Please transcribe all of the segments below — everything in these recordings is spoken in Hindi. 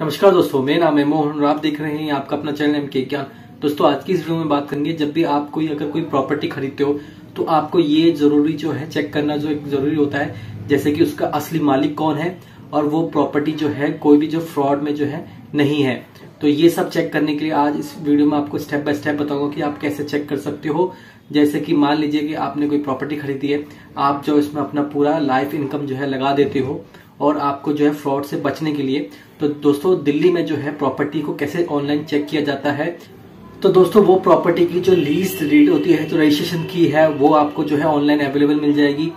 नमस्कार दोस्तों मेरा नाम है मोहन और आप देख रहे हैं आपका अपना चैनल एम के ज्ञान दोस्तों आज की इस वीडियो में बात करेंगे जब भी आप कोई अगर कोई प्रॉपर्टी खरीदते हो तो आपको ये जरूरी जो है चेक करना जो एक जरूरी होता है जैसे कि उसका असली मालिक कौन है और वो प्रॉपर्टी जो है कोई भी जो फ्रॉड में जो है नहीं है तो ये सब चेक करने के लिए आज इस वीडियो में आपको स्टेप बाय स्टेप बताऊंगा कि आप कैसे चेक कर सकते हो जैसे कि मान लीजिए कि आपने कोई प्रॉपर्टी खरीदी है आप जो इसमें अपना पूरा लाइफ इनकम जो है लगा देते हो और आपको जो है फ्रॉड से बचने के लिए तो दोस्तों दिल्ली में जो है प्रॉपर्टी को कैसे ऑनलाइन चेक किया जाता है तो दोस्तों वो प्रॉपर्टी की जो लीज रीड होती है जो रजिस्ट्रेशन की है वो आपको जो है ऑनलाइन अवेलेबल मिल जाएगी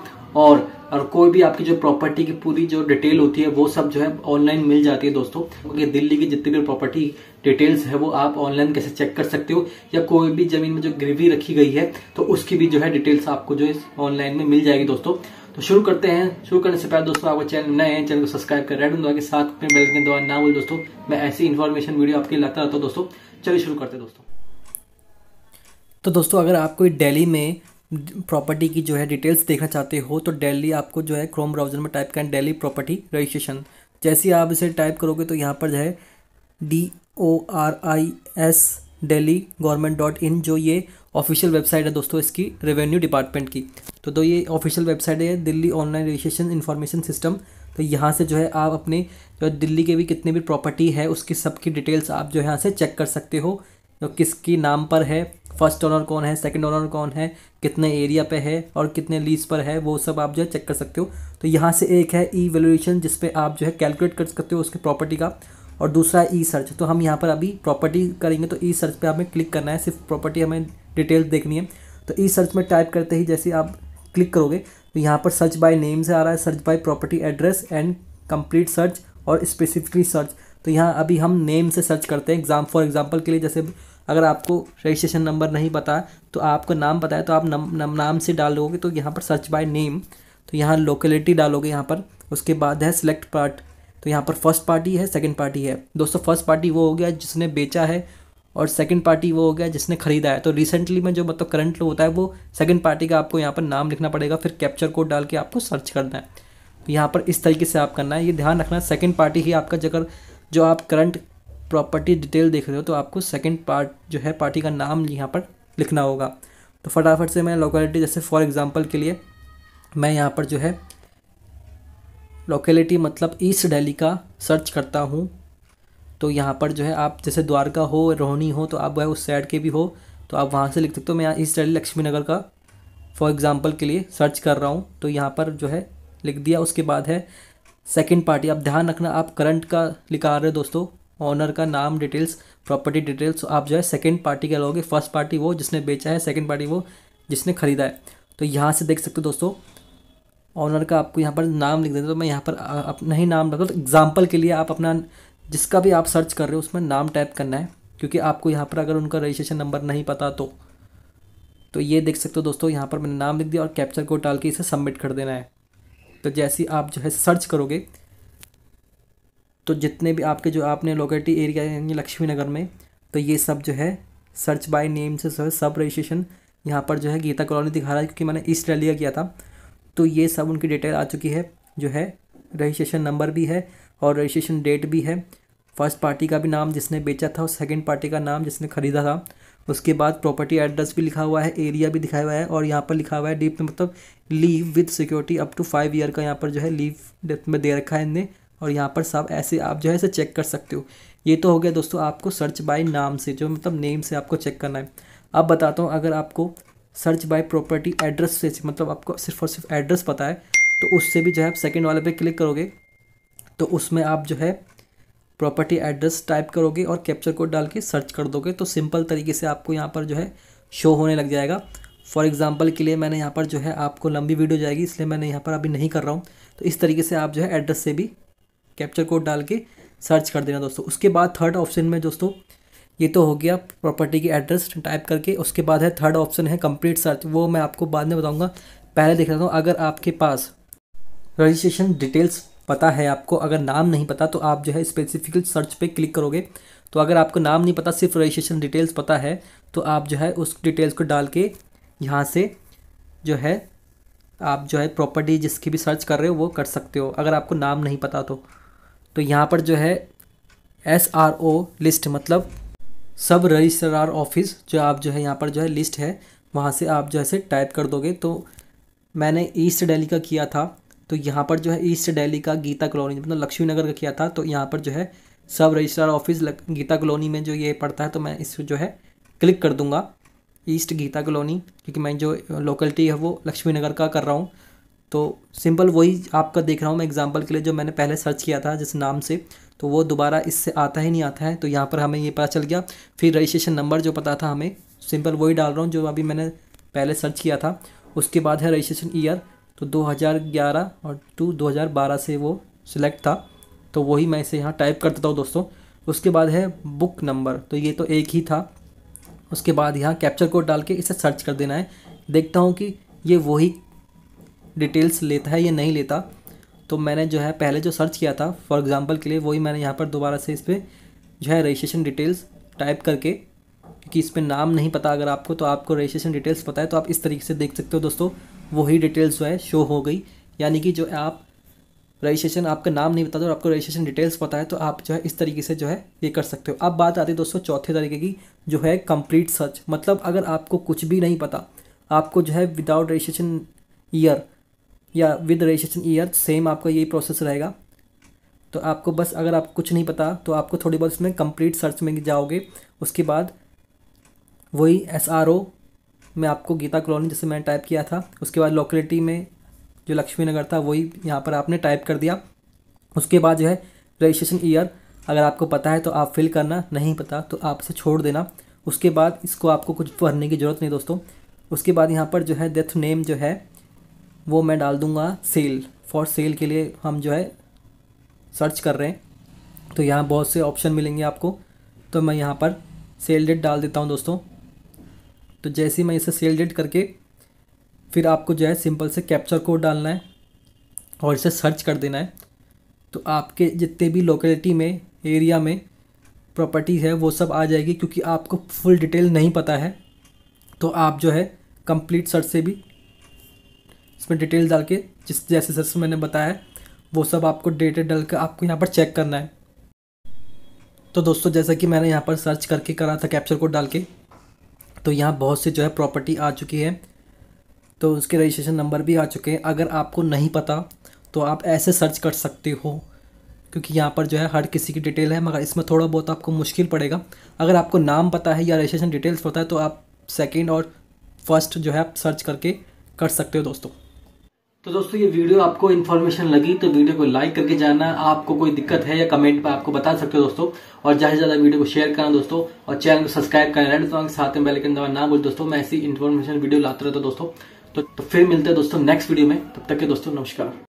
और और कोई भी आपकी जो प्रॉपर्टी की पूरी जो डिटेल होती है वो सब जो है ऑनलाइन मिल जाती है दोस्तों क्योंकि दिल्ली की जितनी भी प्रॉपर्टी डिटेल्स है वो आप ऑनलाइन कैसे चेक कर सकते हो या कोई भी जमीन में जो ग्रेवी रखी गई है तो उसकी भी जो है डिटेल्स आपको जो है ऑनलाइन में मिल जाएगी दोस्तों तो शुरू करते हैं शुरू करने से पहले दोस्तों आपको चैनल नए हैं चैनल को सब्सक्राइब कर रेड के साथ में बेल के दौरान ना बोल दोस्तों मैं ऐसी इन्फॉर्मेशन वीडियो आपके लिए लाता रहता हूँ दोस्तों चलिए शुरू करते हैं दोस्तों तो दोस्तों अगर आप कोई डेली में प्रॉपर्टी की जो है डिटेल्स देखना चाहते हो तो डेली आपको जो है क्रोम ब्राउजर में टाइप करें डेली प्रॉपर्टी रजिस्ट्रेशन जैसे ही आप इसे टाइप करोगे तो यहाँ पर जो है D O R I S Delhi government dot in जो ये ऑफिशियल वेबसाइट है दोस्तों इसकी रेवेन्यू डिपार्टमेंट की तो तो ये ऑफिशियल वेबसाइट है Delhi online registration information system तो यहाँ से जो है आप अपने जो दिल्ली के भी कितने भी प्रॉपर्टी है उसकी सबकी डिटेल्स आप जो यहाँ से चेक कर सकते हो तो किसकी नाम पर है फर्स्ट ओनर कौन है सेकंड ओनर कौन है कितने एरिया पे है और कितने लीज पर है वो सब आप जो है चेक कर सकते हो तो यहाँ से एक है ई वैल्यूएशन जिसपे आप जो है कैलकुलेट कर सकते हो उसकी प्रॉपर्टी का और दूसरा ई सर्च तो हम यहाँ पर अभी प्रॉपर्टी करेंगे तो ई सर्च पर हमें क्लिक करना है सिर्फ प्रॉपर्टी हमें डिटेल्स देखनी है तो ई सर्च में टाइप करते ही जैसे आप क्लिक करोगे तो यहाँ पर सर्च बाय नेम से आ रहा है search by property address and complete search और स्पेसिफिकली सर्च तो यहाँ अभी हम नेम से सर्च करते हैं एग्जाम फॉर एग्जाम्पल के लिए जैसे अगर आपको रजिस्ट्रेशन नंबर नहीं पता तो आपको नाम पता है तो आप नम, नम, नाम से डालोगे तो यहाँ पर सर्च बाय नेम तो यहाँ लोकेलिटी डालोगे यहाँ पर उसके बाद है सिलेक्ट पार्ट तो यहाँ पर फर्स्ट पार्टी है सेकेंड पार्टी है दोस्तों फर्स्ट पार्टी वो हो गया जिसने बेचा है और सेकंड पार्टी वो हो गया जिसने खरीदा है तो रिसेंटली में जो मतलब करंट लो होता है वो सेकंड पार्टी का आपको यहाँ पर नाम लिखना पड़ेगा फिर कैप्चर कोड डाल के आपको सर्च करना है तो यहाँ पर इस तरीके से आप करना है ये ध्यान रखना सेकेंड पार्टी ही आपका जगह जो आप करंट प्रॉपर्टी डिटेल देख रहे हो तो आपको सेकेंड पार्ट जो है पार्टी का नाम यहाँ पर लिखना होगा तो फटाफट से मैं लोकेलिटी जैसे फॉर एग्ज़ाम्पल के लिए मैं यहाँ पर जो है लोकेलिटी मतलब ईस्ट डेली का सर्च करता हूँ तो यहाँ पर जो है आप जैसे द्वारका हो रोहनी हो तो आप वह उस साइड के भी हो तो आप वहाँ से लिख सकते हो मैं यहाँ इस साइड लक्ष्मी नगर का फॉर एग्ज़ाम्पल के लिए सर्च कर रहा हूँ तो यहाँ पर जो है लिख दिया उसके बाद है सेकेंड पार्टी आप ध्यान रखना आप करंट का लिखा रहे हो दोस्तों ऑनर का नाम डिटेल्स प्रॉपर्टी डिटेल्स आप जो है सेकेंड पार्टी का लोगे फर्स्ट पार्टी वो जिसने बेचा है सेकेंड पार्टी वो जिसने ख़रीदा है तो यहाँ से देख सकते हो दोस्तों ऑनर का आपको यहाँ पर नाम लिख देते तो मैं यहाँ पर अपना ही नाम रखता तो एग्जाम्पल के लिए आप अपना जिसका भी आप सर्च कर रहे हो उसमें नाम टाइप करना है क्योंकि आपको यहाँ पर अगर उनका रजिस्ट्रेशन नंबर नहीं पता तो तो ये देख सकते हो दोस्तों यहाँ पर मैंने नाम लिख दिया और कैप्चर कोड डाल के इसे सबमिट कर देना है तो जैसी आप जो है सर्च करोगे तो जितने भी आपके जो आपने लोकेटी एरिया यानी लक्ष्मी नगर में तो ये सब जो है सर्च बाय नेम से जो है सब रजिस्ट्रेशन यहाँ पर जो है गीता कॉलोनी दिखा रहा है क्योंकि मैंने ईस्ट रैलिया किया था तो ये सब उनकी डिटेल आ चुकी है जो है रजिस्ट्रेशन नंबर भी है और रजिस्ट्रेशन डेट भी है फर्स्ट पार्टी का भी नाम जिसने बेचा था और सेकेंड पार्टी का नाम जिसने खरीदा था उसके बाद प्रॉपर्टी एड्रेस भी लिखा हुआ है एरिया भी दिखाया हुआ है और यहाँ पर लिखा हुआ है डीप मतलब leave with security up to five year का यहाँ पर जो है लीव डेथ में दे रखा है इनने और यहाँ पर सब ऐसे आप जो है इसे चेक कर सकते हो ये तो हो गया दोस्तों आपको सर्च बाय नाम से जो मतलब नेम से आपको चेक करना है अब बताता हूँ अगर आपको सर्च बाय प्रॉपर्टी एड्रेस से मतलब आपको सिर्फ और सिर्फ एड्रेस पता है तो उससे भी जो है आप सेकेंड वाले पे क्लिक करोगे तो उसमें आप जो है प्रॉपर्टी एड्रेस टाइप करोगे और कैप्चर कोड डाल के सर्च कर दोगे तो सिंपल तरीके से आपको यहाँ पर जो है शो होने लग जाएगा फॉर एग्जाम्पल के लिए मैंने यहाँ पर जो है आपको लंबी वीडियो जाएगी इसलिए मैंने यहाँ पर अभी नहीं कर रहा हूँ तो इस तरीके से आप जो है एड्रेस से भी कैप्चर कोड डाल के सर्च कर देना दोस्तों उसके बाद थर्ड ऑप्शन में दोस्तों ये तो हो गया प्रॉपर्टी की एड्रेस टाइप करके उसके बाद है थर्ड ऑप्शन है कंप्लीट सर्च वो मैं आपको बाद में बताऊँगा पहले देख रहा हूँ अगर आपके पास रजिस्ट्रेशन डिटेल्स पता है आपको अगर नाम नहीं पता तो आप जो है स्पेसिफिक सर्च पे क्लिक करोगे तो अगर आपको नाम नहीं पता सिर्फ रजिस्ट्रेशन डिटेल्स पता है तो आप जो है उस डिटेल्स को डाल के यहाँ से जो है आप जो है प्रॉपर्टी जिसकी भी सर्च कर रहे हो वो कर सकते हो अगर आपको नाम नहीं पता तो तो यहाँ पर जो है एस आर ओ लिस्ट मतलब सब रजिस्ट्रार ऑफिस जो आप जो है यहाँ पर जो है लिस्ट है वहाँ से आप जो है टाइप कर दोगे तो मैंने ईस्ट डेली का किया था तो यहाँ पर जो है ईस्ट डेली का गीता कॉलोनी मतलब लक्ष्मी नगर का किया था तो यहाँ पर जो है सब रजिस्ट्रार ऑफिस गीता कॉलोनी में जो ये पड़ता है तो मैं इस जो है क्लिक कर दूँगा ईस्ट गीता कॉलोनी क्योंकि मैं जो लोकेलिटी है वो लक्ष्मी नगर का कर रहा हूँ तो सिंपल वही आपका देख रहा हूँ मैं एग्जाम्पल के लिए जो मैंने पहले सर्च किया था जिस नाम से तो वो दोबारा इससे आता ही नहीं आता है तो यहाँ पर हमें ये पता चल गया फिर रजिस्ट्रेशन नंबर जो पता था हमें सिंपल वही डाल रहा हूँ जो अभी मैंने पहले सर्च किया था उसके बाद है रजिस्ट्रेशन ईयर तो 2011 और टू 2012 से वो सिलेक्ट था तो वही मैं इसे यहाँ टाइप कर देता हूँ दोस्तों उसके बाद है बुक नंबर तो ये तो एक ही था उसके बाद यहाँ कैप्चर कोड डाल के इसे सर्च कर देना है देखता हूँ कि ये वही डिटेल्स लेता है या नहीं लेता तो मैंने जो है पहले जो सर्च किया था फॉर एग्ज़ाम्पल के लिए वही मैंने यहाँ पर दोबारा से इस पर जो है रजिस्ट्रेशन डिटेल्स टाइप करके क्योंकि इस पर नाम नहीं पता अगर आपको तो आपको रजिस्ट्रेशन डिटेल्स पता है तो आप इस तरीके से देख सकते हो दोस्तों वही डिटेल्स जो है शो हो गई यानी कि जो आप रजिस्ट्रेशन आपका नाम नहीं बताते और आपको रजिस्ट्रेशन डिटेल्स पता है तो आप जो है इस तरीके से जो है ये कर सकते हो अब बात आती है दोस्तों चौथे तरीके की जो है कंप्लीट सर्च मतलब अगर आपको कुछ भी नहीं पता आपको जो है विदाउट रजिस्ट्रेशन ईयर या विद रजिस्ट्रेशन ईयर सेम आपका यही प्रोसेस रहेगा तो आपको बस अगर आप कुछ नहीं पता तो आपको थोड़ी बहुत इसमें कंप्लीट सर्च में जाओगे उसके बाद वही एस आर ओ मैं आपको गीता कॉलोनी जैसे मैंने टाइप किया था उसके बाद लोकेलिटी में जो लक्ष्मी नगर था वही यहाँ पर आपने टाइप कर दिया उसके बाद जो है रजिस्ट्रेशन ईयर अगर आपको पता है तो आप फिल करना नहीं पता तो आप इसे छोड़ देना उसके बाद इसको आपको कुछ भरने की ज़रूरत नहीं दोस्तों उसके बाद यहाँ पर जो है डेथ नेम जो है वो मैं डाल दूँगा सेल फॉर सेल के लिए हम जो है सर्च कर रहे हैं तो यहाँ बहुत से ऑप्शन मिलेंगे आपको तो मैं यहाँ पर सेल डेट डाल देता हूँ दोस्तों तो जैसे ही मैं इसे सेल डेट करके फिर आपको जो है सिंपल से कैप्चर कोड डालना है और इसे सर्च कर देना है तो आपके जितने भी लोकेलिटी में एरिया में प्रॉपर्टी है वो सब आ जाएगी क्योंकि आपको फुल डिटेल नहीं पता है तो आप जो है कंप्लीट सर्च से भी इसमें डिटेल डाल के जिस जैसे सर्च मैंने बताया वो सब आपको डेटा डाल कर आपको यहाँ पर चेक करना है तो दोस्तों जैसा कि मैंने यहाँ पर सर्च करके करा था कैप्चर कोड डाल के तो यहाँ बहुत सी जो है प्रॉपर्टी आ चुकी है तो उसके रजिस्ट्रेशन नंबर भी आ चुके हैं अगर आपको नहीं पता तो आप ऐसे सर्च कर सकते हो क्योंकि यहाँ पर जो है हर किसी की डिटेल है मगर इसमें थोड़ा बहुत आपको मुश्किल पड़ेगा अगर आपको नाम पता है या रजिस्ट्रेशन डिटेल्स पता है तो आप सेकेंड और फर्स्ट जो है आप सर्च करके कर सकते हो दोस्तों तो दोस्तों ये वीडियो आपको इन्फॉर्मेशन लगी तो वीडियो को लाइक करके जाना आपको कोई दिक्कत है या कमेंट पर आपको बता सकते हो दोस्तों और ज्यादा से ज्यादा वीडियो को शेयर करना दोस्तों और चैनल को सब्सक्राइब करना रेड सॉन्ग साथ में बेलकन दबा ना बोल दोस्तों मैं ऐसी इन्फॉर्मेशन वीडियो लाते रहता दोस्तों तो, तो फिर मिलते हैं दोस्तों नेक्स्ट वीडियो में तब तक के दोस्तों नमस्कार